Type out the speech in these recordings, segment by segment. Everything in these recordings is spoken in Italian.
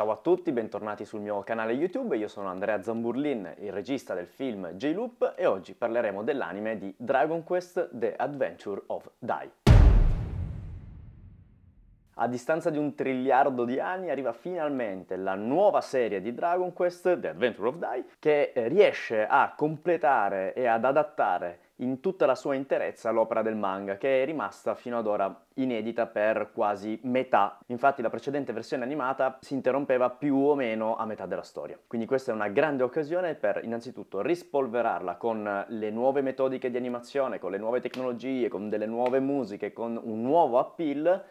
Ciao a tutti, bentornati sul mio canale YouTube, io sono Andrea Zamburlin, il regista del film J-Loop e oggi parleremo dell'anime di Dragon Quest The Adventure of Dai. A distanza di un triliardo di anni arriva finalmente la nuova serie di Dragon Quest, The Adventure of Dai, che riesce a completare e ad adattare in tutta la sua interezza l'opera del manga, che è rimasta fino ad ora inedita per quasi metà. Infatti la precedente versione animata si interrompeva più o meno a metà della storia. Quindi questa è una grande occasione per innanzitutto rispolverarla con le nuove metodiche di animazione, con le nuove tecnologie, con delle nuove musiche, con un nuovo appeal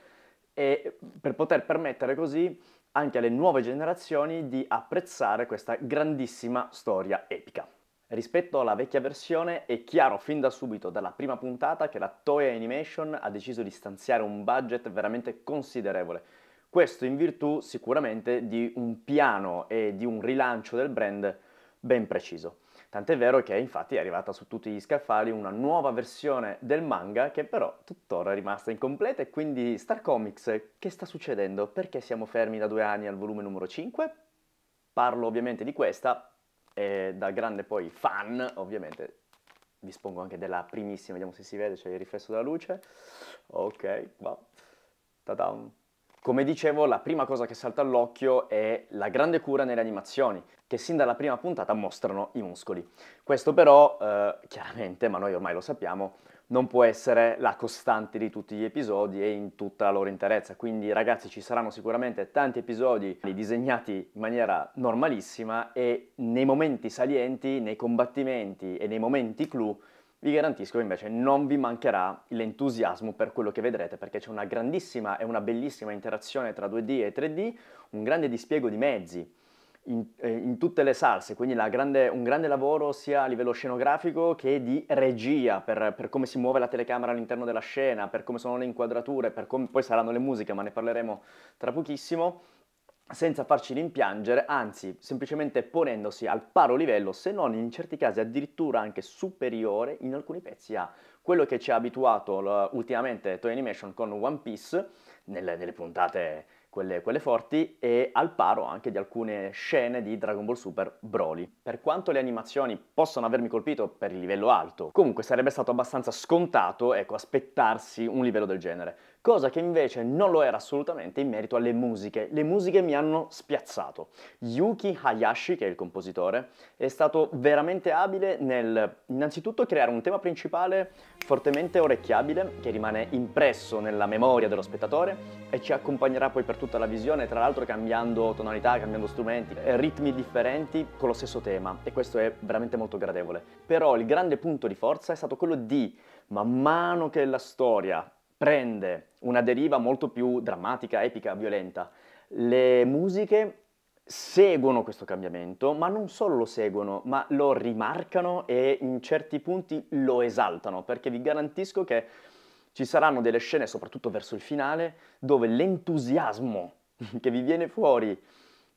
e per poter permettere così anche alle nuove generazioni di apprezzare questa grandissima storia epica. Rispetto alla vecchia versione è chiaro fin da subito dalla prima puntata che la Toei Animation ha deciso di stanziare un budget veramente considerevole. Questo in virtù sicuramente di un piano e di un rilancio del brand ben preciso. Tant'è vero che infatti è arrivata su tutti gli scaffali una nuova versione del manga che però tuttora è rimasta incompleta e quindi Star Comics, che sta succedendo? Perché siamo fermi da due anni al volume numero 5? Parlo ovviamente di questa e da grande poi fan, ovviamente, dispongo anche della primissima, vediamo se si vede, c'è cioè il riflesso della luce. Ok, va. ta da come dicevo, la prima cosa che salta all'occhio è la grande cura nelle animazioni, che sin dalla prima puntata mostrano i muscoli. Questo però, eh, chiaramente, ma noi ormai lo sappiamo, non può essere la costante di tutti gli episodi e in tutta la loro interezza. Quindi ragazzi ci saranno sicuramente tanti episodi disegnati in maniera normalissima e nei momenti salienti, nei combattimenti e nei momenti clou vi garantisco che invece non vi mancherà l'entusiasmo per quello che vedrete perché c'è una grandissima e una bellissima interazione tra 2D e 3D, un grande dispiego di mezzi in, eh, in tutte le salse, quindi grande, un grande lavoro sia a livello scenografico che di regia per, per come si muove la telecamera all'interno della scena, per come sono le inquadrature, per come poi saranno le musiche, ma ne parleremo tra pochissimo senza farci rimpiangere, anzi semplicemente ponendosi al paro livello, se non in certi casi addirittura anche superiore in alcuni pezzi a quello che ci ha abituato l- ultimamente Toy Animation con One Piece, nelle, nelle puntate quelle, quelle, forti, e al paro anche di alcune scene di Dragon Ball Super Broly. Per quanto le animazioni possano avermi colpito per il livello alto, comunque sarebbe stato abbastanza scontato, ecco, aspettarsi un livello del genere cosa che invece non lo era assolutamente in merito alle musiche. Le musiche mi hanno spiazzato. Yuki Hayashi, che è il compositore, è stato veramente abile nel innanzitutto creare un tema principale fortemente orecchiabile che rimane impresso nella memoria dello spettatore e ci accompagnerà poi per tutta la visione, tra l'altro cambiando tonalità, cambiando strumenti, ritmi differenti con lo stesso tema e questo è veramente molto gradevole. Però il grande punto di forza è stato quello di, man mano che la storia prende una deriva molto più drammatica, epica, violenta. Le musiche seguono questo cambiamento, ma non solo lo seguono, ma lo rimarcano e in certi punti lo esaltano, perché vi garantisco che ci saranno delle scene, soprattutto verso il finale, dove l'entusiasmo che vi viene fuori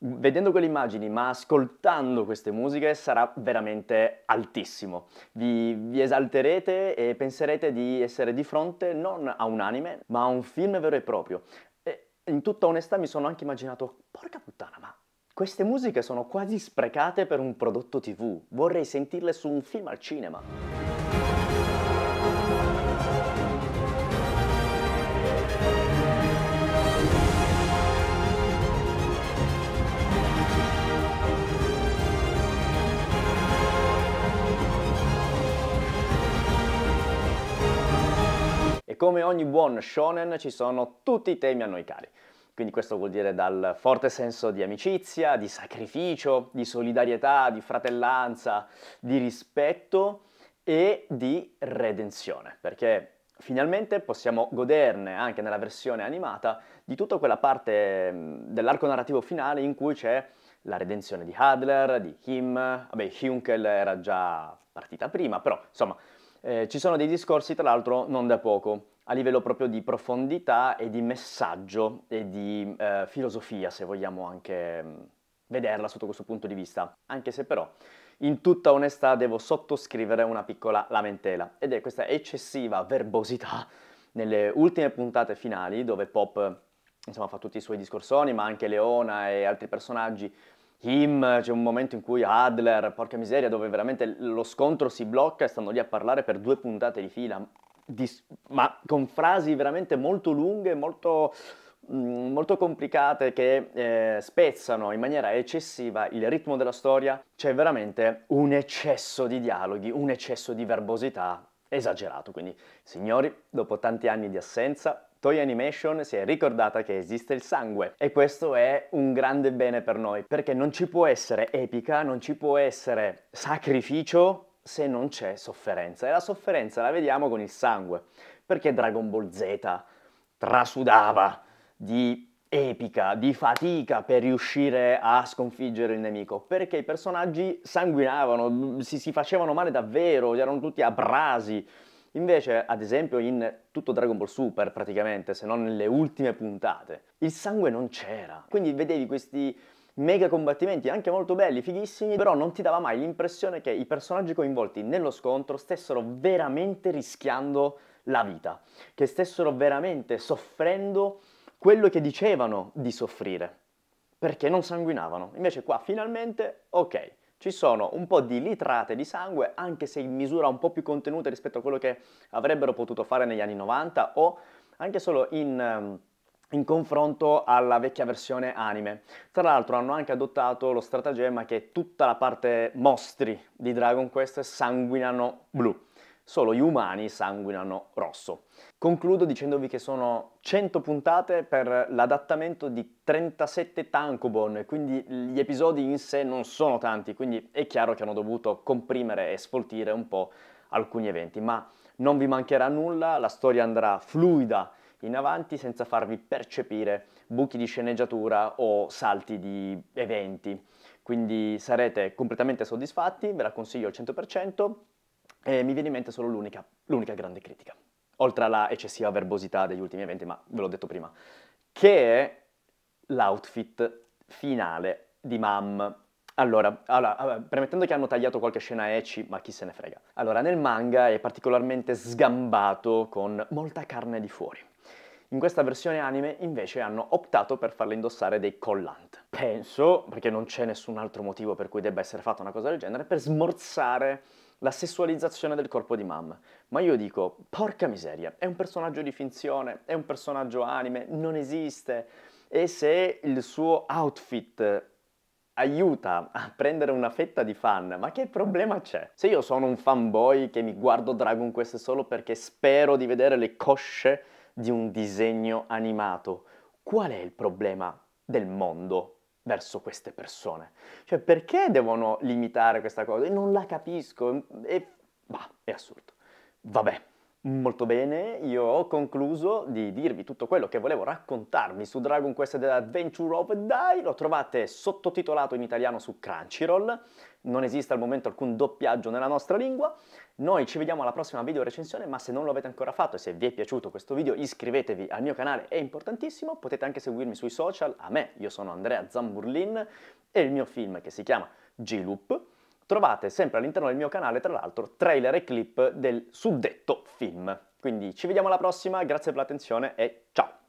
vedendo quelle immagini ma ascoltando queste musiche sarà veramente altissimo. Vi, vi, esalterete e penserete di essere di fronte non a un anime ma a un film vero e proprio. E in tutta onestà mi sono anche immaginato, porca puttana ma... Queste musiche sono quasi sprecate per un prodotto tv, vorrei sentirle su un film al cinema. come ogni buon shonen ci sono tutti i temi a noi cari. Quindi questo vuol dire dal forte senso di amicizia, di sacrificio, di solidarietà, di fratellanza, di rispetto e di redenzione, perché finalmente possiamo goderne anche nella versione animata di tutta quella parte mm, dell'arco narrativo finale in cui c'è la redenzione di Hadler, di Kim, vabbè Hunkel era già partita prima, però insomma eh, ci sono dei discorsi, tra l'altro, non da poco, a livello proprio di profondità e di messaggio e di eh, filosofia, se vogliamo anche mm, vederla sotto questo punto di vista. Anche se però, in tutta onestà, devo sottoscrivere una piccola lamentela, ed è questa eccessiva verbosità nelle ultime puntate finali, dove Pop insomma fa tutti i suoi discorsoni, ma anche Leona e altri personaggi Him, c'è un momento in cui Adler, porca miseria, dove veramente lo scontro si blocca e stanno lì a parlare per due puntate di fila, di, ma con frasi veramente molto lunghe, molto, mm, molto complicate che eh, spezzano in maniera eccessiva il ritmo della storia, c'è veramente un eccesso di dialoghi, un eccesso di verbosità esagerato. Quindi, signori, dopo tanti anni di assenza, Toy Animation si è ricordata che esiste il sangue e questo è un grande bene per noi perché non ci può essere epica, non ci può essere sacrificio se non c'è sofferenza e la sofferenza la vediamo con il sangue perché Dragon Ball Z trasudava di epica, di fatica per riuscire a sconfiggere il nemico, perché i personaggi sanguinavano, si, si facevano male davvero, erano tutti abrasi, Invece, ad esempio, in tutto Dragon Ball Super, praticamente, se non nelle ultime puntate, il sangue non c'era. Quindi vedevi questi mega combattimenti anche molto belli, fighissimi, però non ti dava mai l'impressione che i personaggi coinvolti nello scontro stessero veramente rischiando la vita, che stessero veramente soffrendo quello che dicevano di soffrire, perché non sanguinavano. Invece qua finalmente, ok, ci sono un po' di litrate di sangue, anche se in misura un po' più contenuta rispetto a quello che avrebbero potuto fare negli anni 90 o anche solo in, ehm, in confronto alla vecchia versione anime. Tra l'altro hanno anche adottato lo stratagemma che tutta la parte mostri di Dragon Quest sanguinano blu solo gli umani sanguinano rosso. Concludo dicendovi che sono 100 puntate per l'adattamento di 37 tankobon, quindi gli episodi in sé non sono tanti, quindi è chiaro che hanno dovuto comprimere e sfoltire un po' alcuni eventi, ma non vi mancherà nulla, la storia andrà fluida in avanti senza farvi percepire buchi di sceneggiatura o salti di eventi. Quindi sarete completamente soddisfatti, ve la consiglio al 100%. E mi viene in mente solo l'unica, l'unica grande critica, oltre alla eccessiva verbosità degli ultimi eventi, ma ve l'ho detto prima, che è l'outfit finale di Mam. Allora, allora, premettendo che hanno tagliato qualche scena ecchi, ma chi se ne frega. Allora, nel manga è particolarmente sgambato con molta carne di fuori. In questa versione anime invece hanno optato per farle indossare dei collant. Penso, perché non c'è nessun altro motivo per cui debba essere fatta una cosa del genere, per smorzare la sessualizzazione del corpo di Mam. Ma io dico, porca miseria, è un personaggio di finzione, è un personaggio anime, non esiste. E se il suo outfit aiuta a prendere una fetta di fan, ma che problema c'è? Se io sono un fanboy che mi guardo Dragon Quest solo perché spero di vedere le cosce di un disegno animato, qual è il problema del mondo? verso queste persone. Cioè, perché devono limitare questa cosa? non la capisco. E, bah, è assurdo. Vabbè. Molto bene, io ho concluso di dirvi tutto quello che volevo raccontarvi su Dragon Quest The Adventure of Die, lo trovate sottotitolato in italiano su Crunchyroll, non esiste al momento alcun doppiaggio nella nostra lingua, noi ci vediamo alla prossima video recensione, ma se non l'avete ancora fatto e se vi è piaciuto questo video iscrivetevi al mio canale, è importantissimo, potete anche seguirmi sui social, a me, io sono Andrea Zamburlin e il mio film che si chiama G-Loop, Trovate sempre all'interno del mio canale, tra l'altro, trailer e clip del suddetto film. Quindi ci vediamo alla prossima, grazie per l'attenzione e ciao!